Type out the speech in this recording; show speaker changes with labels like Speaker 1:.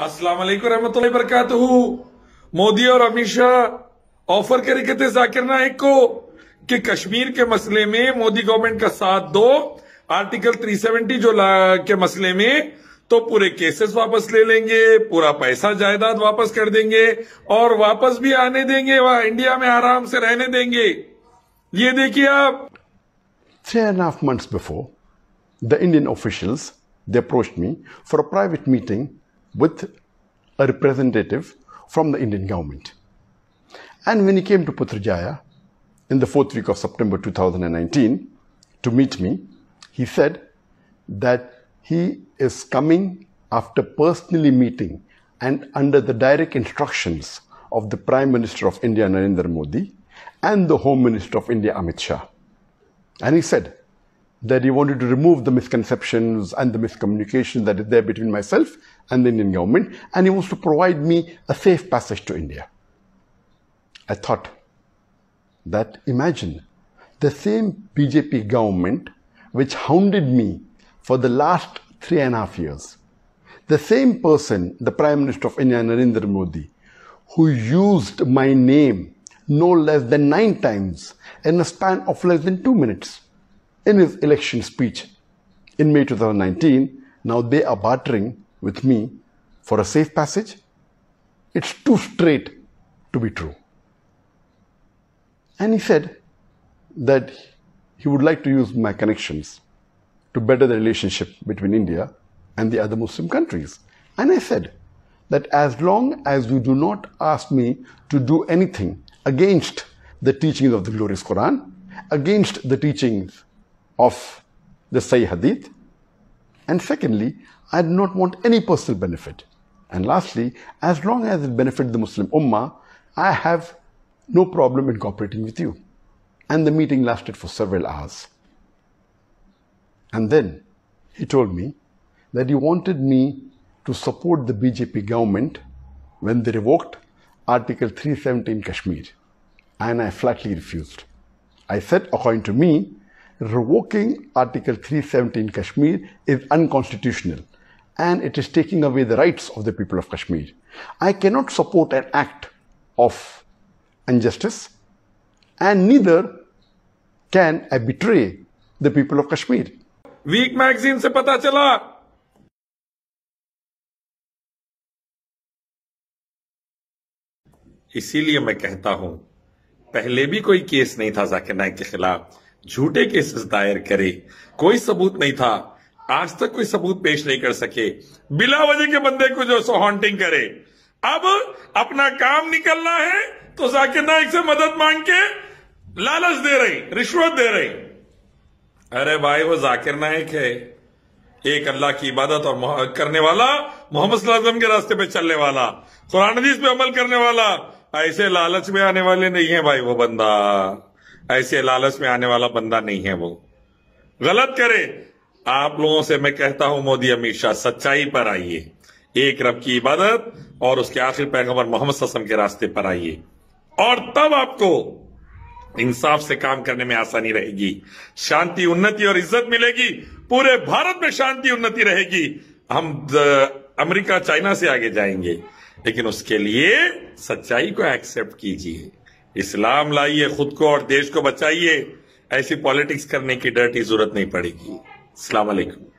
Speaker 1: السلام علیکم رحمۃ اللہ وبرکاتہ مودی اور امت شاہ آفر کرے کہ کشمیر کے مسئلے میں مودی گورنمنٹ کا ساتھ دو آرٹیکل تھری سیونٹی جو مسئلے میں تو پورے کیسز واپس لے لیں گے پورا پیسہ جائیداد واپس کر دیں گے اور واپس بھی آنے دیں گے وہاں انڈیا میں آرام سے رہنے دیں گے یہ دیکھیے آپ
Speaker 2: before the Indian official they approach me for private meeting with a representative from the Indian government. And when he came to Putrajaya in the fourth week of September 2019 to meet me, he said that he is coming after personally meeting and under the direct instructions of the Prime Minister of India Narendra Modi and the Home Minister of India Amit Shah. And he said, that he wanted to remove the misconceptions and the miscommunication that is there between myself and the Indian government, and he wants to provide me a safe passage to India. I thought that imagine the same BJP government which hounded me for the last three and a half years, the same person, the Prime Minister of India, Narendra Modi, who used my name no less than nine times in a span of less than two minutes in his election speech in May 2019. Now they are bartering with me for a safe passage. It's too straight to be true. And he said that he would like to use my connections to better the relationship between India and the other Muslim countries. And I said that as long as you do not ask me to do anything against the teachings of the glorious Quran, against the teachings of the Sahih Hadith. And secondly, I do not want any personal benefit. And lastly, as long as it benefits the Muslim Ummah, I have no problem in cooperating with you. And the meeting lasted for several hours. And then he told me that he wanted me to support the BJP government when they revoked Article 370 in Kashmir. And I flatly refused. I said, according to me, revoking Article 317 Kashmir is unconstitutional and it is taking away the rights of the people of Kashmir. I cannot support an act of injustice and neither can I betray the people of Kashmir.
Speaker 1: Week magazine se pata chala इसीलिए मैं कहता हूं पहले भी कोई case नहीं था जाकिर के खिलाफ جھوٹے کیسز دائر کرے کوئی ثبوت نہیں تھا آج تک کوئی ثبوت پیش نہیں کر سکے بلا وجہ کے بندے کو جو سو ہانٹنگ کرے اب اپنا کام نکلنا ہے تو ذاکر نائک سے مدد مانگ کے لالچ دے رہی رشوت دے رہی ارے بھائی وہ ذاکر نائک ہے ایک اللہ کی عبادت اور کرنے والا محمد صلی اللہ علیہ وسلم کے راستے پہ چلنے والا قرآن حدیث پہ عمل کرنے والا ایسے لالچ میں آنے والے نہیں ہے بھائی وہ بندہ ایسے لالچ میں آنے والا بندہ نہیں ہے وہ غلط کرے آپ لوگوں سے میں کہتا ہوں مودی امت شاہ سچائی پر آئیے ایک رب کی عبادت اور اس کے آخر پیغمبر محمد سسم کے راستے پر آئیے اور تب آپ کو انصاف سے کام کرنے میں آسانی رہے گی شانتی انتی اور عزت ملے گی پورے بھارت میں شانتی انتی رہے گی ہم امریکہ چائنا سے آگے جائیں گے لیکن اس کے لیے سچائی کو ایکسپٹ کیجیے اسلام لائیے خود کو اور دیش کو بچائیے ایسی پالیٹکس کرنے کی ڈرٹی ضرورت نہیں پڑے گی السلام علیکم